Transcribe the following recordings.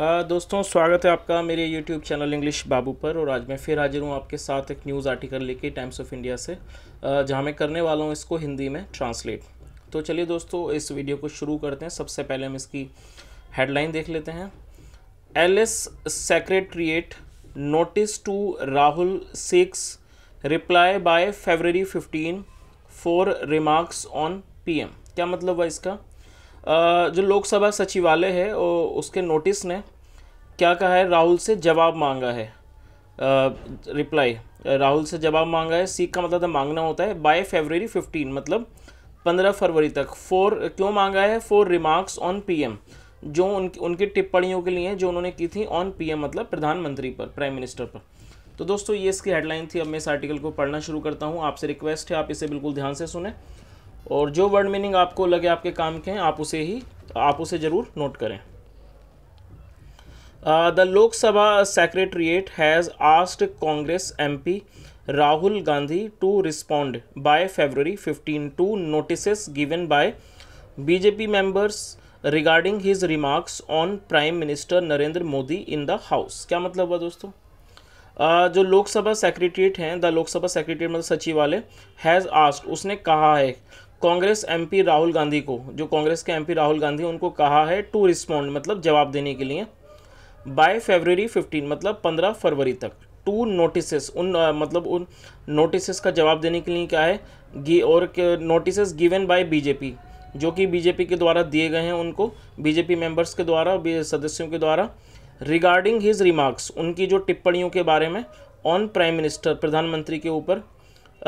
दोस्तों स्वागत है आपका मेरे YouTube चैनल इंग्लिश बाबू पर और आज मैं फिर हाजिर हूँ आपके साथ एक न्यूज़ आर्टिकल लेके टाइम्स ऑफ इंडिया से जहाँ मैं करने वाला हूँ इसको हिंदी में ट्रांसलेट तो चलिए दोस्तों इस वीडियो को शुरू करते हैं सबसे पहले हम इसकी हेडलाइन देख लेते हैं LS secretariat notice to Rahul seeks reply by February fifteen for remarks on P क्या मतलब हुआ इसका जो लोकसभा सचिवालय है उसके नोटिस ने क्या कहा है राहुल से जवाब मांगा है रिप्लाई राहुल से जवाब मांगा है सीख का मतलब तो मांगना होता है बाय फेबररी फिफ्टीन मतलब पंद्रह फरवरी तक फोर क्यों मांगा है फोर रिमार्क्स ऑन पीएम जो उन, उनकी टिप्पणियों के लिए जो उन्होंने की थी ऑन पीएम मतलब प्रधानमंत्री पर प्राइम मिनिस्टर पर तो दोस्तों ये इसकी हेडलाइन थी अब मैं इस आर्टिकल को पढ़ना शुरू करता हूँ आपसे रिक्वेस्ट है आप इसे बिल्कुल ध्यान से सुने और जो वर्ड मीनिंग आपको लगे आपके काम के हैं आप उसे ही आप उसे ज़रूर नोट करें the Lok Sabha secretariat has asked Congress P Rahul Gandhi to respond by February fifteen to notice given by BJP members regarding his remarks on prime minister Narendra Modi in the house क्या मतलब हुआ दोस्तों uh, जो लोकसभा सेक्रेटरीट हैं द लोकसभा सेक्रेटरीट मतलब सचिवालय हैज़ आस्ड उसने कहा है कांग्रेस एमपी राहुल गांधी को जो कांग्रेस के एमपी राहुल गांधी उनको कहा है टू रिस्पॉन्ड मतलब जवाब देने के लिए बाय फेबररी 15 मतलब 15 फरवरी तक टू नोटिसेस उन आ, मतलब उन नोटिसेस का जवाब देने के लिए क्या है गी और नोटिसेस गिवन बाय बीजेपी जो कि बीजेपी के द्वारा दिए गए हैं उनको बीजेपी मेंबर्स के द्वारा सदस्यों के द्वारा रिगार्डिंग हिज रिमार्क्स उनकी जो टिप्पणियों के बारे में ऑन प्राइम मिनिस्टर प्रधानमंत्री के ऊपर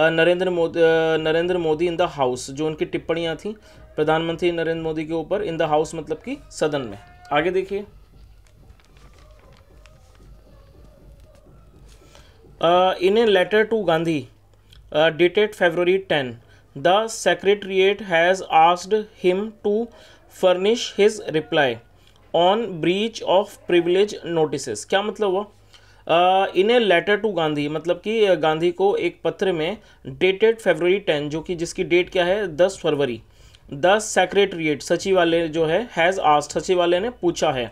Narendra Modi Narendra Modi in the house जो उनकी टिप्पणियाँ थी प्रधानमंत्री नरेंद्र मोदी के ऊपर इन द हाउस मतलब कि सदन में आगे देखिए in a letter to Gandhi dated February ten the secretariat has asked him to furnish his reply on breach of privilege notice क्या मतलब हुआ in a letter to Gandhi मतलब कि गांधी को एक पत्र में डेटेड फेबररी टेन जो कि जिसकी डेट क्या है दस फरवरी द सेक्रेटरिएट सचिवालय जो है हैज़ आस्ट सचिवालय ने पूछा है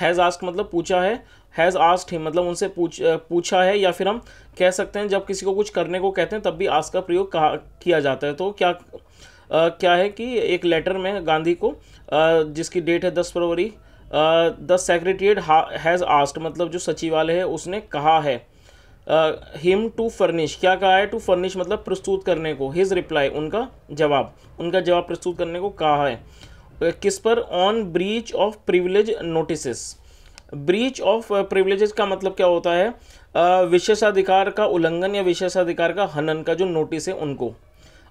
हैज़ आस्ट मतलब पूछा है हैज़ आस्ट ही मतलब उनसे पूछ पूछा है या फिर हम कह सकते हैं जब किसी को कुछ करने को कहते हैं तब भी आस्ट का प्रयोग कहा किया जाता है तो क्या आ, क्या है कि एक लेटर में गांधी को आ, जिसकी डेट है दस फरवरी द सेक्रेटरीट हैज़ आस्ट मतलब जो सचिवालय है उसने कहा है हिम टू फर्निश क्या कहा है टू फर्निश मतलब प्रस्तुत करने को हिज रिप्लाई उनका जवाब उनका जवाब प्रस्तुत करने को कहा है किस पर on breach of privilege notice breach of privilege का मतलब क्या होता है विशेषाधिकार का उल्लंघन या विशेषाधिकार का हनन का जो नोटिस है उनको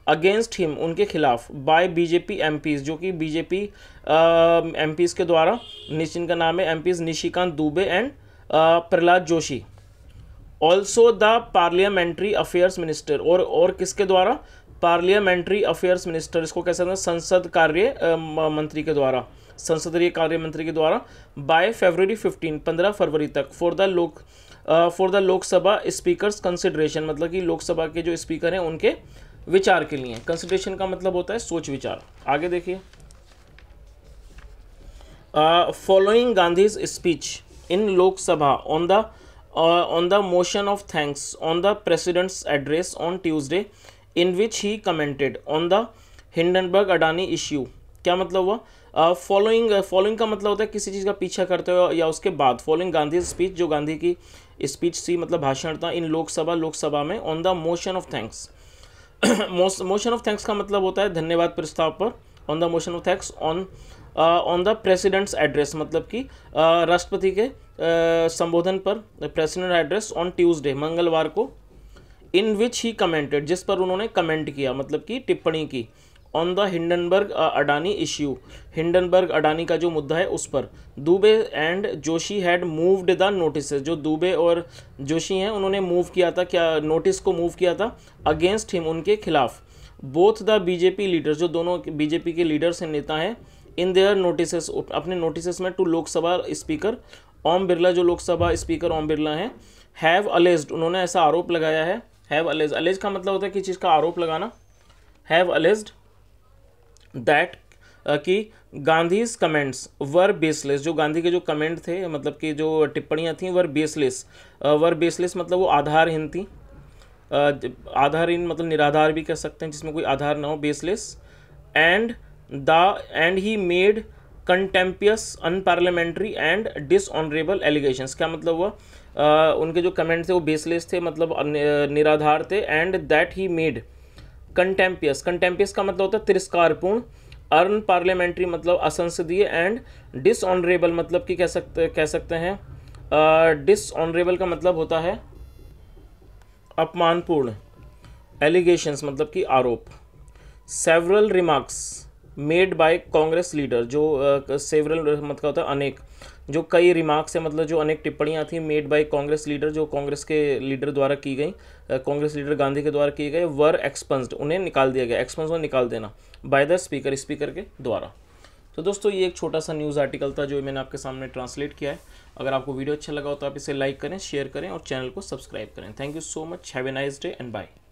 अगेंस्ट हिम उनके खिलाफ बाय बीजेपी एमपीज जो कि बीजेपी एमपीज के द्वारा का नाम है MPs Nishikant Dubey and Prahlad Joshi also the parliamentary affairs minister और और किसके द्वारा पार्लियामेंट्री अफेयर्स मिनिस्टर इसको कह सकते हैं संसद कार्य मंत्री के द्वारा संसदीय कार्य मंत्री के द्वारा बाय फेबररी फिफ्टीन पंद्रह फरवरी तक for the Lok for the Lok Sabha speaker's consideration मतलब कि लोकसभा के जो स्पीकर हैं उनके विचार के लिए कंसिडरेशन का मतलब होता है सोच विचार आगे देखिए following Gandhi's speech in Lok Sabha on the on the motion of thanks on the president's address on Tuesday in which he commented on the Hindenburg Adani issue क्या मतलब हुआ फॉलोइंग uh, फॉलोइंग uh, का मतलब होता है किसी चीज़ का पीछा करते हो या उसके बाद फॉलोइंग गांधी स्पीच जो गांधी की स्पीच थी मतलब भाषण था इन लोकसभा लोकसभा में on the motion of thanks motion of thanks का मतलब होता है धन्यवाद प्रस्ताव पर on the motion of thanks on on the president's address मतलब कि uh, राष्ट्रपति के uh, संबोधन पर प्रेसिडेंट एड्रेस ऑन ट्यूसडे मंगलवार को इन विच ही कमेंटेड जिस पर उन्होंने कमेंट किया मतलब कि टिप्पणी की on the Hindenburg Adani issue Hindenburg Adani का जो मुद्दा है उस पर Dubey and Joshi had moved the notice जो दुबे और जोशी हैं उन्होंने मूव किया था क्या नोटिस को मूव किया था अगेंस्ट हिम उनके खिलाफ बोथ द बीजेपी लीडर्स जो दोनों बीजेपी के लीडर्स हैं नेता हैं इन देयर नोटिस अपने नोटिस में टू लोकसभा स्पीकर ओम बिरला जो लोकसभा स्पीकर ओम बिरला हैं हैव अलेज्ड उन्होंने ऐसा आरोप लगाया है हैव अलेज अलेज का मतलब होता है कि चीज़ का आरोप लगाना हैव अलेज्ड दैट uh, कि गांधीज कमेंट्स वर बेसलेस जो गांधी के जो कमेंट थे मतलब कि जो टिप्पणियाँ थी वर बेसलेस वर बेसलेस मतलब वो आधारहीन थी uh, आधारहीन मतलब निराधार भी कह सकते हैं जिसमें कोई आधार ना हो baseless and the and he made contemptuous unparliamentary and dishonourable allegations क्या मतलब हुआ आ, uh, उनके जो कमेंट थे वो बेसलेस थे मतलब निराधार थे and that he made contemptuous contemptuous का मतलब होता है तिरस्कारपूर्ण अर्न पार्लियामेंट्री मतलब असंसदीय एंड डिसऑनरेबल मतलब कि कह सकते कह सकते हैं डिसऑनरेबल का मतलब होता है अपमानपूर्ण एलिगेशंस मतलब कि आरोप several remarks made by Congress leader जो सेवरल uh, मतलब होता है अनेक जो कई रिमार्क्स है मतलब जो अनेक टिप्पणियाँ थी मेड बाय कांग्रेस लीडर जो कांग्रेस के लीडर द्वारा की गई कांग्रेस लीडर गांधी के द्वारा किए गए वर एक्सपन्स्ड उन्हें निकाल दिया गया एक्सपन्स में निकाल देना बाय द स्पीकर स्पीकर के द्वारा तो दोस्तों ये एक छोटा सा न्यूज़ आर्टिकल था जो मैंने आपके सामने ट्रांसलेट किया है अगर आपको वीडियो अच्छा लगा हो तो आप इसे लाइक करें शेयर करें और चैनल को सब्सक्राइब करें thank you so much have a nice day and bye